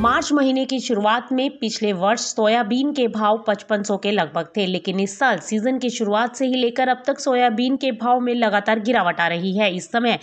मार्च महीने की शुरुआत में पिछले वर्ष सोयाबीन के भाव 5500 के लगभग थे लेकिन इस साल सीजन की शुरुआत से ही लेकर अब तक सोयाबीन के भाव में लगातार गिरावट आ रही है इस समय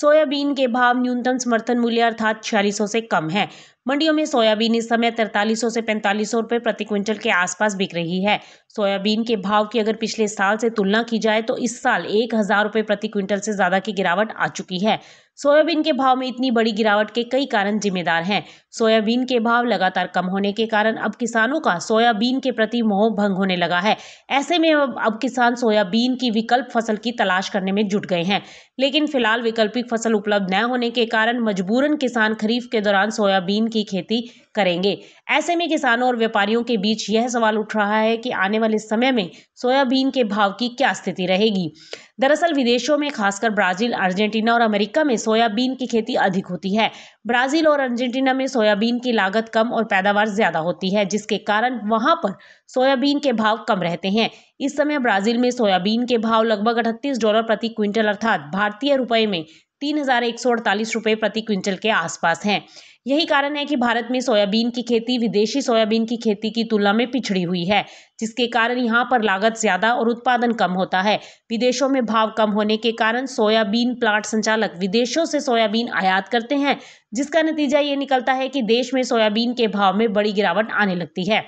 सोयाबीन के भाव न्यूनतम समर्थन मूल्य अर्थात छियालीस से कम है मंडियों में सोयाबीन इस समय तैतालीस से पैंतालीस रुपए प्रति क्विंटल के आसपास बिक रही है सोयाबीन के भाव की अगर पिछले साल से तुलना की जाए तो इस साल एक हजार रुपये प्रति क्विंटल से ज़्यादा की गिरावट आ चुकी है सोयाबीन के भाव में इतनी बड़ी गिरावट के कई कारण जिम्मेदार हैं सोयाबीन के भाव लगातार कम होने के कारण अब किसानों का सोयाबीन के प्रति मोह भंग होने लगा है ऐसे में अब अब किसान सोयाबीन की विकल्प फसल की तलाश करने में जुट गए हैं लेकिन फिलहाल वैकल्पिक फसल उपलब्ध न होने के कारण मजबूरन किसान खरीफ के दौरान सोयाबीन की खेती करेंगे ऐसे में किसानों और व्यापारियों के बीच यह सवाल उठ रहा है कि आने वाले समय में सोयाबीन के भाव की क्या स्थिति रहेगी दरअसल विदेशों में खासकर ब्राजील अर्जेंटीना और अमेरिका में सोयाबीन की खेती अधिक होती है ब्राज़ील और अर्जेंटीना में सोयाबीन की लागत कम और पैदावार ज़्यादा होती है जिसके कारण वहाँ पर सोयाबीन के भाव कम रहते हैं इस समय ब्राज़ील में सोयाबीन के भाव लगभग अठतीस डॉलर प्रति क्विंटल अर्थात भारतीय रुपये में तीन हज़ार एक सौ अड़तालीस रुपये प्रति क्विंटल के आसपास हैं यही कारण है कि भारत में सोयाबीन की खेती विदेशी सोयाबीन की खेती की तुलना में पिछड़ी हुई है जिसके कारण यहाँ पर लागत ज़्यादा और उत्पादन कम होता है विदेशों में भाव कम होने के कारण सोयाबीन प्लांट संचालक विदेशों से सोयाबीन आयात करते हैं जिसका नतीजा ये निकलता है कि देश में सोयाबीन के भाव में बड़ी गिरावट आने लगती है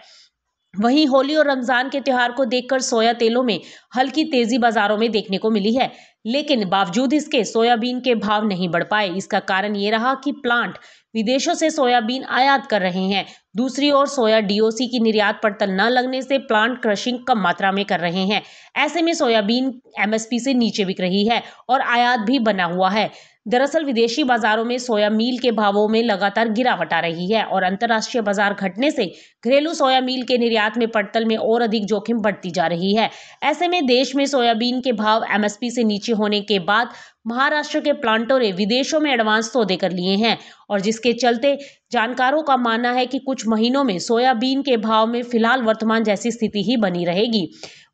वहीं होली और रमज़ान के त्यौहार को देखकर सोया तेलों में हल्की तेज़ी बाज़ारों में देखने को मिली है लेकिन बावजूद इसके सोयाबीन के भाव नहीं बढ़ पाए इसका कारण ये रहा कि प्लांट विदेशों से सोयाबीन आयात कर रहे हैं दूसरी ओर सोया डीओसी की निर्यात पर तल न लगने से प्लांट क्रशिंग कम मात्रा में कर रहे हैं ऐसे में सोयाबीन एमएसपी से नीचे बिक रही है और आयात भी बना हुआ है दरअसल विदेशी बाजारों में सोया मील के भावों में लगातार गिरावट आ रही है और अंतर्राष्ट्रीय बाजार घटने से घरेलू सोया मील के निर्यात में पड़तल में और अधिक जोखिम बढ़ती जा रही है ऐसे में देश में सोयाबीन के भाव एमएसपी से नीचे होने के बाद महाराष्ट्र के प्लांटों ने विदेशों में एडवांस सौदे कर लिए हैं और जिसके चलते जानकारों का मानना है कि कुछ महीनों में सोयाबीन के भाव में फिलहाल वर्तमान जैसी स्थिति ही बनी रहेगी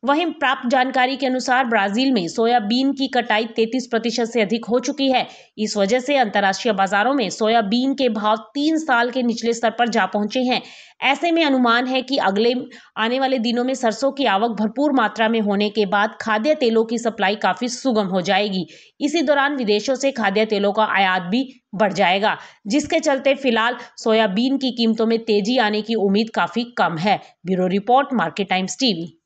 वहीं प्राप्त जानकारी के अनुसार ब्राजील में सोयाबीन की कटाई 33 प्रतिशत से अधिक हो चुकी है इस वजह से अंतर्राष्ट्रीय बाजारों में सोयाबीन के भाव तीन साल के निचले स्तर पर जा पहुंचे हैं ऐसे में अनुमान है कि अगले आने वाले दिनों में सरसों की आवक भरपूर मात्रा में होने के बाद खाद्य तेलों की सप्लाई काफी सुगम हो जाएगी इसी दौरान विदेशों से खाद्य तेलों का आयात भी बढ़ जाएगा जिसके चलते फिलहाल सोयाबीन की कीमतों में तेजी आने की उम्मीद काफ़ी कम है bureau report Market Times TV